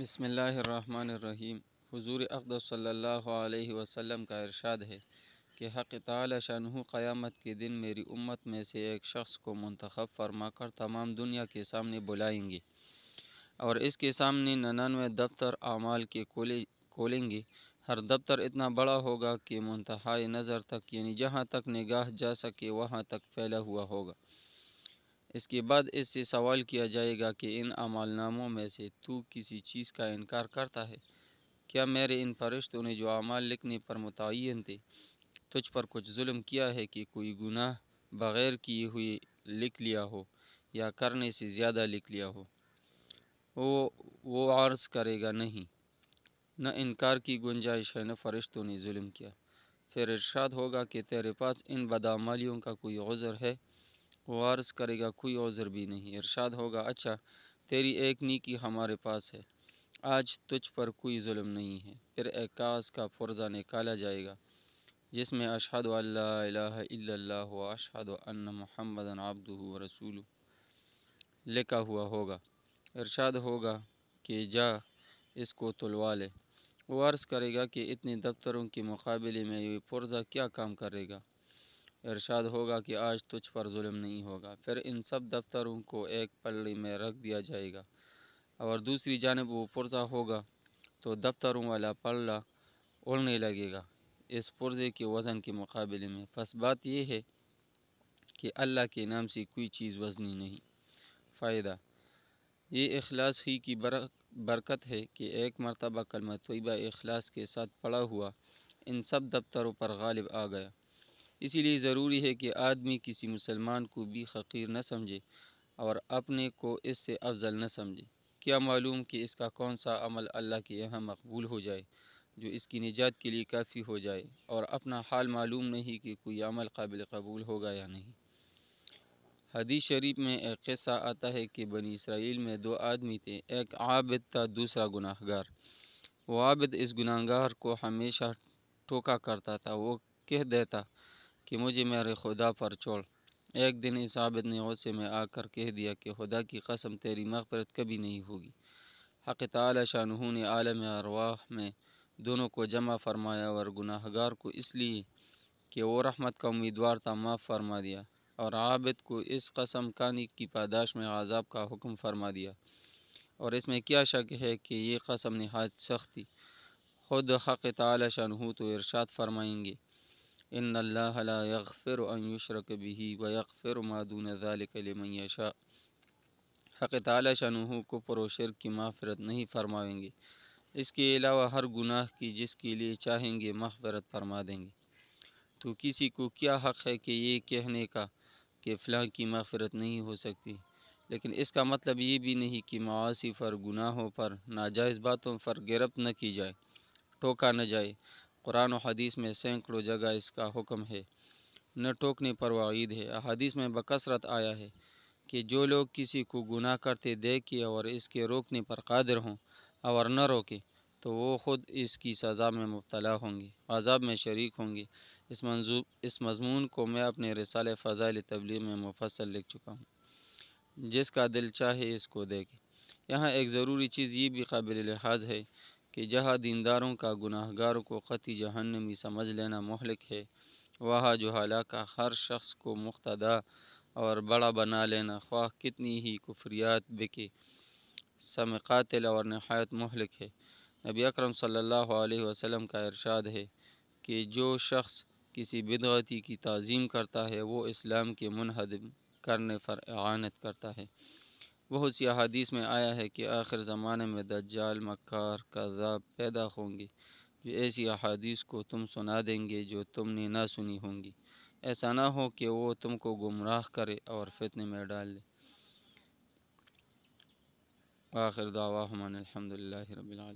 बसमीम हज़ूर अकदली वसम का इरशाद है कि हक़ ताल शनहु क़यामत के दिन मेरी उम्मत में से एक शख्स को मंतखब कर तमाम दुनिया के सामने बुलाएंगे और इसके सामने ननानवे दफ्तर आमाल के खोले खोलेंगे हर दफ्तर इतना बड़ा होगा कि मुंतहा नज़र तक यानी जहाँ तक निगाह जा सके वहाँ तक फैला हुआ होगा इसके बाद इससे सवाल किया जाएगा कि इन अमालनामों में से तू किसी चीज़ का इनकार करता है क्या मेरे इन फरिश्तों ने जो अमाल लिखने पर मुतन थे तुझ पर कुछ जुल्म किया है कि कोई गुनाह बग़ैर किए हुए लिख लिया हो या करने से ज़्यादा लिख लिया हो वो वो आर्ज़ करेगा नहीं न इनकार की गुंजाइश है न फरिश्तों ने जुल्म किया फिर इर्शाद होगा कि तेरे पास इन बदामालियों का कोई गज़र है वारस करेगा कोई औज़र भी नहीं इरशाद होगा अच्छा तेरी एक नीकी हमारे पास है आज तुझ पर कोई जुल्म नहीं है फिर एकास का फ़र्जा निकाला जाएगा जिसमें अशहद अशहद महमद आबदू रसूल लिखा हुआ होगा इरशाद होगा कि जा इसको तुलवा ले वारस करेगा कि इतने दफ्तरों के मुकाबले में ये फ़ुरजा क्या काम करेगा इरशाद होगा कि आज तुझ पर जुल्म नहीं होगा फिर इन सब दफ्तरों को एक पल्ली में रख दिया जाएगा और दूसरी जानब वो पुरजा होगा तो दफ्तरों वाला पल्ला उड़ने लगेगा इस पुर्जे के वज़न के मुकाबले में बस बात यह है कि अल्लाह के नाम से कोई चीज़ वजनी नहीं फ़ायदा ये अखलास ही की बर, बरकत है कि एक मरतबा कलमा तयबा अखलास के साथ पड़ा हुआ इन सब दफ्तरों पर गालिब आ गया इसीलिए ज़रूरी है कि आदमी किसी मुसलमान को भी फकीर न समझे और अपने को इससे अफजल न समझे क्या मालूम कि इसका कौन सा अमल अल्लाह के यहाँ मकबूल हो जाए जो इसकी निजात के लिए काफ़ी हो जाए और अपना हाल मालूम नहीं कि कोई अमल काबिल कबूल होगा या नहीं हदीस शरीफ में एक क़स्सा आता है कि बनी इसराइल में दो आदमी थे एक आबिद था दूसरा गुनाहगार वो आबिद इस गुनाहगार को हमेशा टोका करता था वो कह देता कि मुझे मेरे खुदा पर छोड़ एक दिन इस आबद ने गौसे में आकर कह दिया कि खुदा की कसम तेरी मफ़रत कभी नहीं होगी हक़ ताल शाह ने आलम अरवाह में दोनों को जमा फरमाया और गुनाहगार को इसलिए कि वो रहमत का उम्मीदवार था माफ़ फरमा दिया और आबिद को इस कसम कानी की पैदाश में आज़ाब का हुक्म फरमा दिया और इसमें क्या शक है कि ये कसम नहायत सख्ती खुद हक़ ताल शाह तो इरशाद फरमाएंगे इन यगफ़िर अयुशरक बिही व यकफ़िर मादून ज़ालिकलमयशा हक़ ताली शनहू को परोशर की माफ़रत नहीं फरमाएंगे इसके अलावा हर गुनाह की जिसके लिए चाहेंगे मफ़रत फरमा देंगे तो किसी को क्या हक़ है कि ये कहने का कि फ़लाँ की मफ़रत नहीं हो सकती लेकिन इसका मतलब ये भी नहीं कि मवासी पर गुनाहों पर नाजायज़ बातों पर गिरफ्त न की जाए टोका न जाए कुरान और हदीस में सैकड़ों जगह इसका हुक्म है न टोकने पर वाईद है अदीस में बकसरत आया है कि जो लोग किसी को गुनाह करते देखे और इसके रोकने पर कादिर हों और न रोके तो वो ख़ुद इसकी सज़ा में मुबतला होंगे अजाब में शरीक होंगे इस मंजूब इस मजमून को मैं अपने रसाल फ़ज़ाइल तबलीग में मुफसल लिख चुका हूँ जिसका दिल चाहे इसको देखे यहाँ एक ज़रूरी चीज़ ये भी काबिल लिहाज है कि जहाँ दीनदारों का गुनाहगारों को ख़ती जहन्नमी समझ लेना महलिक है वहाँ जो हला हर शख्स को मुख्तदा और बड़ा बना लेना ख्वाह कितनी ही कुफरियात बिके सम कातिल और नहायत महलिक है नबी अकरम सल्लल्लाहु अलैहि वसल्लम का इरशाद है कि जो शख्स किसी बिदती की तज़ीम करता है वो इस्लाम के मुनहद करने पर आनत करता है बहुत सी अदीस में आया है कि आखिर ज़माने में दज्जाल मक्कार कज़ाब पैदा होंगे जो ऐसी अदीस को तुम सुना देंगे जो तुमने ना सुनी होंगी ऐसा ना हो कि वो तुमको गुमराह करे और फितने में डाल दे आखिर दावा हमन अलहमदिल्ला